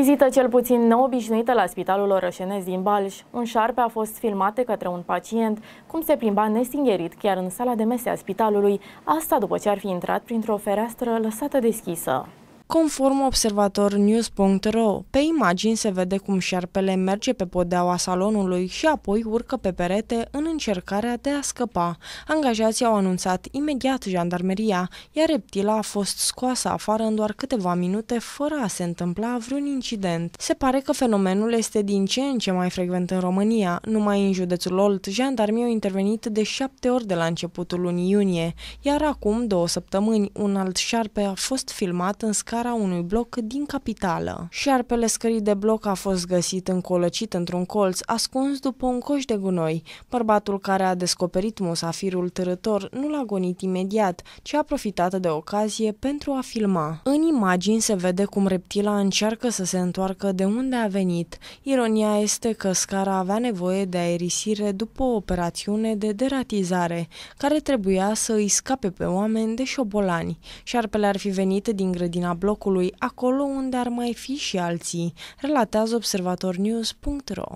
vizită cel puțin neobișnuită la spitalul orășenesc din Balș, un șarpe a fost filmat de către un pacient cum se plimba nestingerit chiar în sala de mese a spitalului, asta după ce ar fi intrat printr-o fereastră lăsată deschisă. Conform observator news.ro, pe imagini se vede cum șarpele merge pe podeaua salonului și apoi urcă pe perete în încercarea de a scăpa. Angajații au anunțat imediat jandarmeria, iar reptila a fost scoasă afară în doar câteva minute fără a se întâmpla vreun incident. Se pare că fenomenul este din ce în ce mai frecvent în România. Numai în județul Olt, jandarmii au intervenit de șapte ori de la începutul lunii iunie, iar acum două săptămâni un alt șarpe a fost filmat în scară seara unui bloc din capitală. Șarpele scării de bloc a fost găsit încolăcit într-un colț, ascuns după un coș de gunoi. Bărbatul care a descoperit musafirul târător nu l-a gonit imediat, ci a profitat de ocazie pentru a filma. În imagini se vede cum reptila încearcă să se întoarcă de unde a venit. Ironia este că scara avea nevoie de aerisire după o operațiune de deratizare, care trebuia să îi scape pe oameni de șobolani. Șarpele ar fi venit din grădina blocului, acolo unde ar mai fi și alții, relatează observatornews.ro.